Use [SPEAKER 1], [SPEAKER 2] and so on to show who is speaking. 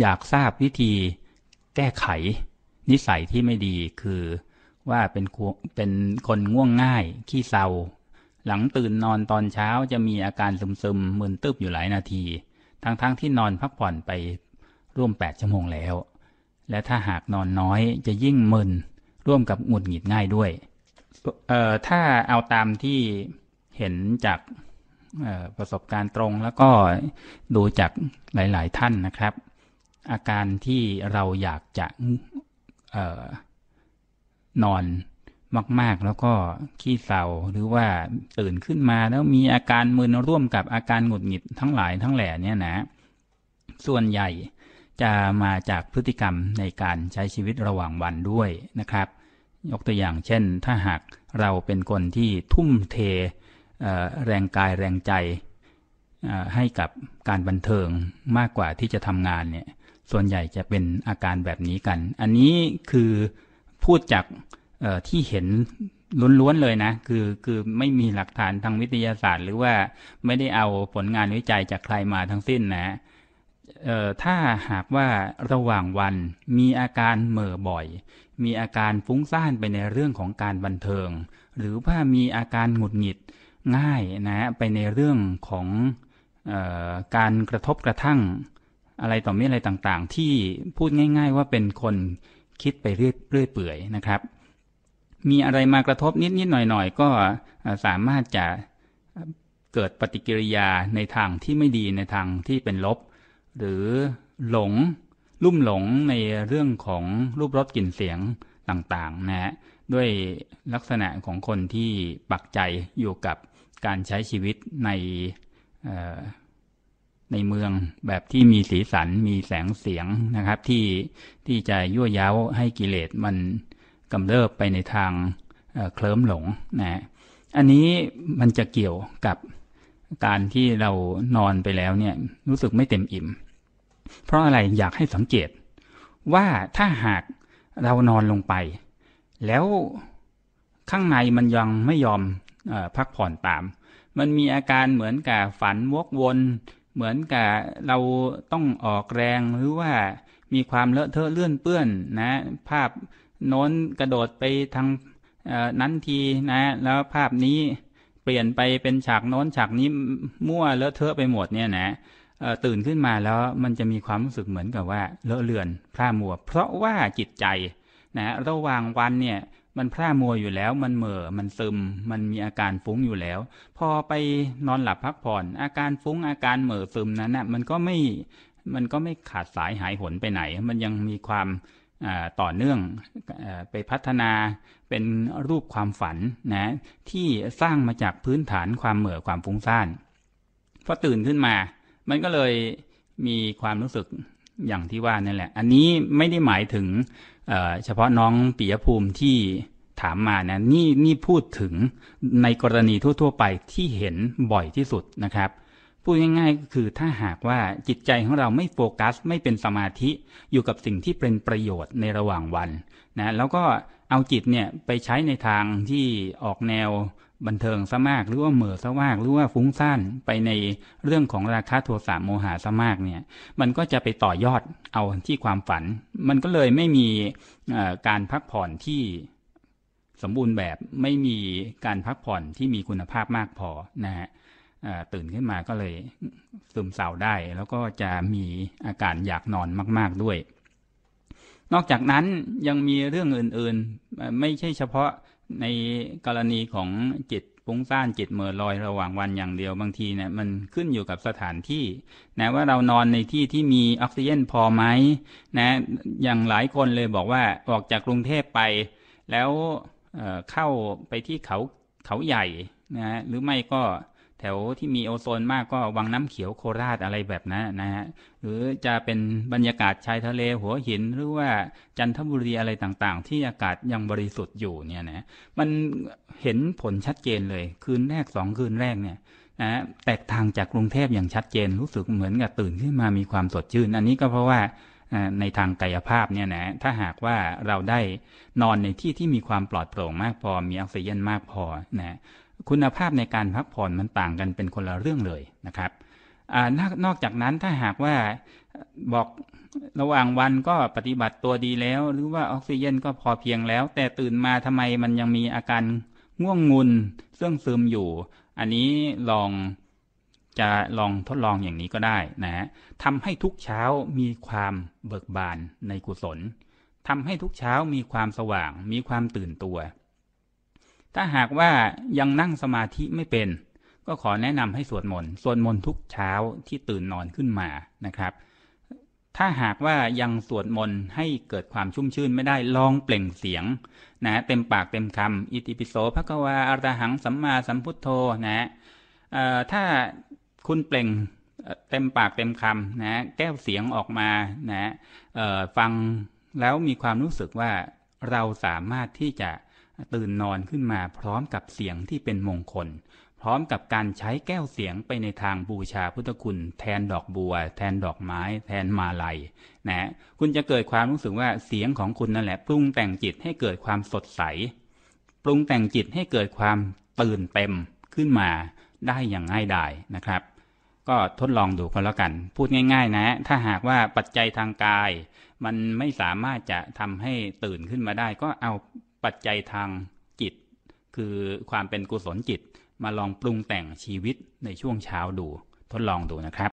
[SPEAKER 1] อยากทราบวิธีแก้ไขนิสัยที่ไม่ดีคือว่าเป็นเป็นคนง่วงง่าย ขี้เศร้าหลังตื่นนอนตอนเช้าจะมีอาการซึมๆมึนตึบอยู่หลายนาที ทั้งๆทที่นอนพักผ่อนไปร่วม 8ชั่วโมงแล้ว และถ้าหากนอนน้อยจะยิ่งมึนร่วมกับหงุดหงิดง่ายด้วยเอ่อถ้าเอาตามที่เห็นจากประสบการณ์ตรงแล้วก็ดูจากหลาย ๆ ท่านนะครับอาการที่เราอยากจะนอนมาก ๆ แล้วก็ขี้เศร้าหรือว่าตื่นขึ้นมาแล้วมีอาการมึนร่วมกับอาการ หงุดหงิดทั้งหลายทั้งแหล่เนี่ยนะ ส่วนใหญ่จะมาจากพฤติกรรมในการใช้ชีวิตระหว่างวันด้วยนะครับ ยกตัวอย่างเช่น ถ้าหากเราเป็นคนที่ทุ่มเทแรงกายแรงใจให้กับการบันเทิงมากกว่าที่จะทำงานเนี่ยส่วนใหญ่จะเป็นอาการแบบนี้กัน อันนี้คือพูดจากที่เห็น ล้วนๆเลยนะ คือคือไม่มีหลักฐานทางวิทยาศาสตร์ หรือว่าไม่ได้เอาผลงานวิจัยจากใครมาทั้งสิ้นนะถ้าหากว่าระหว่างวันมีอาการเหม่อบ่อย มีอาการฟุ้งซ่านไปในเรื่องของการบันเทิง หรือว่ามีอาการหงุดหงิดง่ายนะไปในเรื่องของออการกระทบกระทั่งอะไรต่อมีอะไรต่างๆที่พูดง่ายๆว่าเป็นคนคิดไปเรื่อยเปื่อยนะครับ มีอะไรมากระทบนิดๆหน่อยๆก็สามารถจะเกิดปฏิกิริยาในทางที่ไม่ดีในทางที่เป็นลบ หรือหลงลุ่มหลงในเรื่องของรูปรสกลิ่นเสียงต่างๆนะฮะด้วยลักษณะของคนที่ปักใจอยู่กับการใช้ชีวิตในในเมืองแบบที่มีสีสันมีแสงเสียงนะครับ ที่ที่จะยั่วย้าวให้กิเลสมันกำเริบไปในทางเคลิ้มหลงนะอันนี้มันจะเกี่ยวกับการที่เรานอนไปแล้วเนี่ยรู้สึกไม่เต็มอิ่ม เพราะอะไรอยากให้สังเกตว่าถ้าหากเรานอนลงไป แล้วข้างในมันยังไม่ยอมอพักผ่อนตาม มันมีอาการเหมือนกับฝันวกวนเหมือนกับเราต้องออกแรงหรือว่ามีความเลอะเทอะเลื่อนเปื้อนนะ ภาพโน้นกระโดดไปทางนั้นทีนะ แล้วภาพนี้เปลี่ยนไปเป็นฉากโน้นฉากนี้มั่วเลอะเทอะไปหมด เนี่ยนะตื่นขึ้นมาแล้วมันจะมีความรู้สึกเหมือนกับว่าเลอะเลือนพร่ามัว เพราะว่าจิตใจนะระหว่างวันเนี่ยมันพร่ามัวอยู่แล้วมันเหม่อมันซึม มันมีอาการฟุ้งอยู่แล้ว พอไปนอนหลับพักผ่อน อาการฟุ้งอาการเหม่อซึมนั้นน่ะมันก็ไม่มันก็ไม่ขาดสายหายหนไปไหน มันยังมีความต่อเนื่องไปพัฒนาเป็นรูปความฝันนะที่สร้างมาจากพื้นฐานความเหม่อความฟุ้งซ่านพอตื่นขึ้นมามันก็เลยมีความรู้สึกอย่างที่ว่านั่นแหละ อันนี้ไม่ได้หมายถึง เฉพาะน้องปิยภูมิที่ถามมานะนี่นี่พูดถึงในกรณีทั่ว ๆ ไปที่เห็นบ่อยที่สุดนะครับ พูด ง่าย ๆ ก็คือถ้าหากว่าจิตใจของเราไม่โฟกัส ไม่เป็นสมาธิอยู่กับสิ่งที่เป็นประโยชน์ในระหว่างวันนะแล้วก็ เอา จิต เนี่ยไปใช้ในทางที่ออกแนวบันเทิง ซะมากหรือว่าเหม่อ ซะมาก หรือว่าฟุ้งซ่านไปในเรื่องของราคาโทสะโมหะซะมากเนี่ยมันก็จะไปต่อยอดเอาที่ความฝัน มันก็เลยไม่มีการพักผ่อนที่สมบูรณ์แบบไม่มีการพักผ่อนที่มีคุณภาพมากพอนะฮะตื่นขึ้นมาก็เลยซึมเศร้าได้แล้วก็จะมีอาการอยากนอนมาก ๆด้วย นอกจากนั้นยังมีเรื่องอื่น ๆไม่ใช่เฉพาะในกรณีของจิตฟุ้งซ่าน จิตเมื่อ ลอยระหว่างวันอย่าง เดียวบางทีเนี่ยมันขึ้นอยู่กับสถานที่นะว่าเรานอนในที่ที่มีออกซิเจนพอไหมนะอย่างหลายคนเลยบอกว่าออกจากกรุงเทพไป แล้วเข้าไปที่เขาเขาใหญ่ นะ หรือไม่ก็แถวที่มีโอโซนมากก็วังน้ำเขียวโคราชอะไรแบบนั้นนะฮะหรือจะเป็นบรรยากาศชายทะเลหัวหิน หรือว่าจันทบุรีอะไรต่างๆ ที่อากาศยังบริสุทธิ์อยู่เนี่ยนะ มันเห็นผลชัดเจนเลย คืนแรกสองคืนแรกเนี่ยนะแตกทางจากกรุงเทพอย่างชัดเจนรู้สึกเหมือนกับตื่นขึ้นมามีความสดชื่น อันนี้ก็เพราะว่าในทางกายภาพเนี่ยนะ ถ้าหากว่าเราได้นอนในที่ที่มีความปลอดโปร่งมากพอมีออกซิเจนมากพอนะคุณภาพในการพักผ่อนมันต่างกันเป็นคนละเรื่องเลยนะครับอนนอกจากนั้นถ้าหากว่าบอกระหว่างวันก็ปฏิบัติตัวดีแล้วหรือว่าออกซิเจนก็พอเพียงแล้ว แต่ตื่นมาทำไมมันยังมีอาการง่วงงุนเสื่องซึมอยู่ อันนี้ลองจะลองทดลองอย่างนี้ก็ได้นะฮะทำให้ทุกเช้ามีความเบิกบานในกุศลทำให้ทุกเช้ามีความสว่าง มีความตื่นตัวถ้าหากว่ายังนั่งสมาธิไม่เป็น ก็ขอแนะนำให้สวดมนต์สวดมนต์ทุกเช้าที่ตื่นนอนขึ้นมานะครับ ถ้าหากว่ายังสวดมนต์ให้เกิดความชุ่มชื่นไม่ได้ลองเปล่งเสียง นะ เต็มปากเต็มคำอิติปิโสภควาอารหังสัมมาสัมพุทโธนะถ้าคุณเปล่งเต็มปากเต็มคำนะแก้วเสียงออกมานะฟังแล้วมีความรู้สึกว่าเราสามารถที่จะตื่นนอนขึ้นมาพร้อมกับเสียงที่เป็นมงคล พร้อมกับการใช้แก้วเสียงไปในทางบูชาพุทธคุณแทนดอกบัว แทนดอกไม้ แทนมาลัย นะ คุณจะเกิดความรู้สึกว่าเสียงของคุณนั่นแหละปรุงแต่งจิตให้เกิดความสดใสปรุงแต่งจิตให้เกิดความตื่นเต็มขึ้นมาได้อย่างง่ายดาย นะครับ ก็ทดลองดูกันแล้วกัน พูดง่าย ๆ นะ ถ้าหากว่าปัจจัยทางกาย มันไม่สามารถจะทำให้ตื่นขึ้นมาได้ก็เอาปัจจัยทางจิตคือความเป็นกุศลจิตมาลองปรุงแต่งชีวิตในช่วงเช้าดูทดลองดูนะครับ